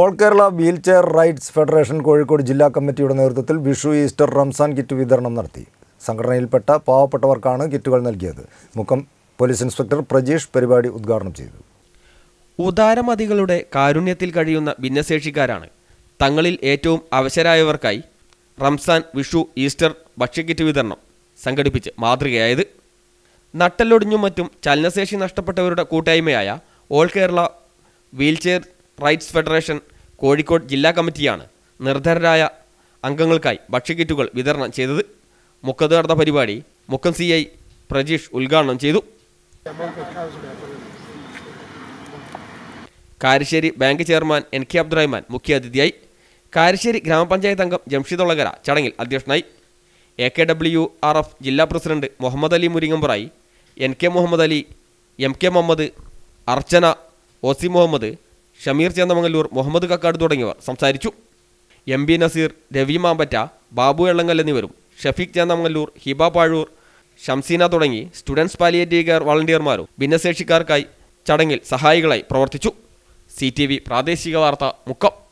all Kerala wheel chair rights federation Kozhikode ജില്ലാ കമ്മിറ്റിയുടെ നേതൃത്വത്തിൽ വിഷു ഈസ്റ്റർ റംസാൻ കിറ്റ് വിതരണം നടത്തി സംഘടനയിൽപ്പെട്ട പാവപ്പെട്ടവർക്കാണ് കിറ്റുകൾ നൽകിയത് മുക്കം പോലീസ് ഇൻസ്പെക്ടർ പ്രജീഷ് പരിപാടി ഉദ്ഘാടനം ചെയ്തു ഉദാരമതികളുടെ കാരുണ്യത്തിൽ കഴിയുന്ന ഭിന്നശേഷിക്കാരാണ് തങ്ങളിൽ ഏറ്റവും അവശരായവർക്കായി റംസാൻ വിഷു ഈസ്റ്റർ ഭക്ഷ്യക്കിറ്റ് വിതരണം സംഘടിപ്പിച്ച് മാതൃകയായത് നട്ടലൊടിഞ്ഞും മറ്റും ചലനശേഷി നഷ്ടപ്പെട്ടവരുടെ കൂട്ടായ്മയായ all Kerala wheelchair rights federation Kozhikode ജില്ലാ കമ്മിറ്റിയാണ് നിർധരരായ അംഗങ്ങൾക്കായി ഭക്ഷ്യക്കിറ്റുകൾ വിതരണം ചെയ്തത് മുക്കത് നടന്ന പരിപാടി മുക്കം സി ഐ പ്രജീഷ് ഉദ്ഘാടനം ചെയ്തു Karassery bank chairman N K Abdurahman മുഖ്യാതിഥിയായി കാരശ്ശേരി ഗ്രാമപഞ്ചായത്ത് അംഗം ജംഷിദ് ഉളകര ചടങ്ങിൽ അധ്യക്ഷനായി A K W R F ജില്ലാ president Muhammad Ali Muringampurai N K Muhammad Ali M K Muhammad Archana O C Muhammad Shameer Chennamangallur Muhammad Kakkad തുടങ്ങിയവർ സംസാരിച്ചു എം ബി നസീർ രവി മാമ്പറ്റ ബാബു എള്ളങ്ങൽ എന്നിവരും ഷഫീഖ് ചേന്നമംഗല്ലൂർ ഹിബ പാഴൂർ ഷംസീന തുടങ്ങി സ്റ്റുഡൻസ് പാലിയേറ്റീവ് കെയർ വളണ്ടിയർമാരും ഭിന്നശേഷിക്കാർക്കായി ചടങ്ങിൽ സഹായികളായി പ്രവർത്തിച്ചു സി പ്രാദേശിക വാർത്ത മുക്കം